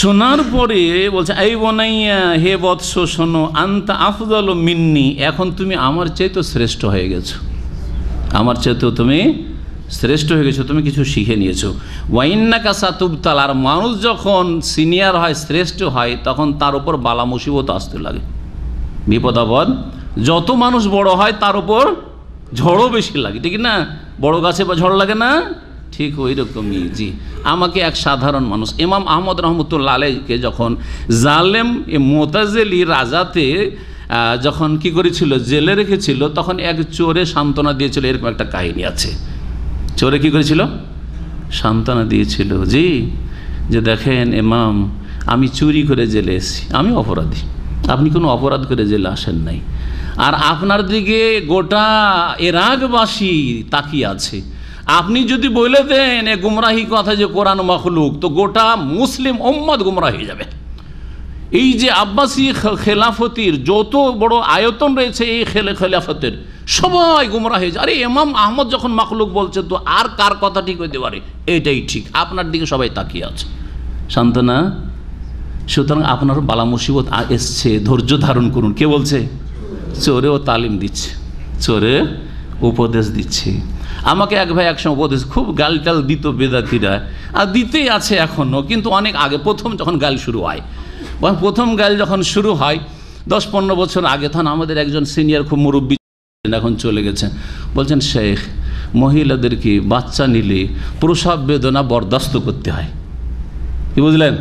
শোনার পরে বলছে এই বনাইয়া হে বৎস শোনো আন্তা আফদল মিন্নি এখন তুমি আমার চেয়ে তো শ্রেষ্ঠ হয়ে গেছো আমার চেয়ে তো তুমি শ্রেষ্ঠ হয়ে গেছো তুমি কিছু শিখে নিয়েছো ওয়াইন্না কাসা তুবতাল আর মানুষ যখন সিনিয়র হয় শ্রেষ্ঠ হয় তখন তার উপর বালা মুসিবত আসতে লাগে বিপদ আপদ যত মানুষ বড় হয় তার উপর ঝড়ও বেশি লাগে ঠিক না বড় গাছে বা ঝড় লাগে না ঠিক ওই রকমই জি আমাকে এক সাধারণ মানুষ ইমাম আহমদ রহমতুল্লা আলাইকে যখন জালেম এ মোতাজেলি রাজাতে যখন কি করেছিল জেলে রেখেছিল তখন এক চোরে সান্ত্বনা দিয়েছিল এরকম একটা কাহিনী আছে চোরে কি করেছিল সান্ত্বনা দিয়েছিল জি যে দেখেন এমাম আমি চুরি করে জেলে এসেছি আমি অপরাধী আপনি কোনো অপরাধ করে জেলে আসেন নাই আর আপনার দিকে গোটা এরাগবাসী তাকিয়ে আছে আপনি যদি বলে দেন এ গুমরাহি কথা যে কোরআন মখলুক তো গোটা মুসলিম ওম্মদ গুমরা হয়ে যাবে এই যে আব্বাসী খেলাফতির যত বড় আয়তন রয়েছে এই খেলে খেলাফতের সবাই গুমরা হয়েছে আরে এমাম আহমদ যখন মখলুক বলছে তো আর কার কথা ঠিক হইতে পারে এটাই ঠিক আপনার দিকে সবাই তাকিয়ে আছে সান্ত্বনা সুতরাং আপনার বালা মুসিবত এসছে ধৈর্য ধারণ করুন কে বলছে চোরেও তালিম দিচ্ছে চোরে উপদেশ দিচ্ছি আমাকে এক ভাই একসঙ্গে উপদেশ খুব গালটাল দিত বেদাতিরা আর দিতেই আছে এখনও কিন্তু অনেক আগে প্রথম যখন গাল শুরু হয় প্রথম গাল যখন শুরু হয় দশ পনেরো বছর আগে তখন আমাদের একজন সিনিয়র খুব মুরব্বী এখন চলে গেছেন বলছেন শেখ মহিলাদেরকে বাচ্চা নিলে প্রসাব বেদনা বরদাস্ত করতে হয় কি বুঝলেন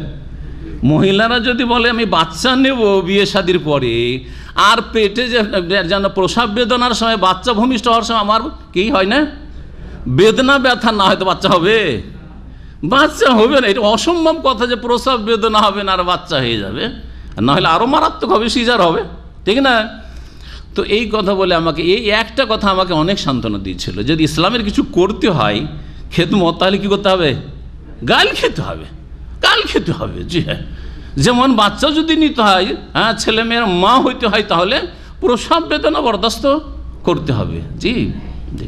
মহিলারা যদি বলে আমি বাচ্চা নেব বিয়ে শাদির পরে আর পেটে যেন প্রসাব বেদনার সময় বাচ্চা ভূমিষ্ঠ হওয়ার সময় আমার কি হয় না বেদনা ব্যথা না হয়তো বাচ্চা হবে বাচ্চা হবে না এটা অসম্ভব কথা যে প্রসাব বেদনা হবে না আর বাচ্চা হয়ে যাবে না হলে আরও মারাত্মক হবে সিজার হবে ঠিক না তো এই কথা বলে আমাকে এই একটা কথা আমাকে অনেক সান্ত্বনা দিয়েছিল যদি ইসলামের কিছু করতে হয় খেদমত তাহলে কী করতে হবে গাল খেতে হবে কাল খেতে হবে জি হ্যাঁ যেমন বাচ্চা যদি নিতে হয় হ্যাঁ ছেলে মেয়ের মা হইতে হয় তাহলে প্রসব বেদনা বরদাস্ত করতে হবে জি জি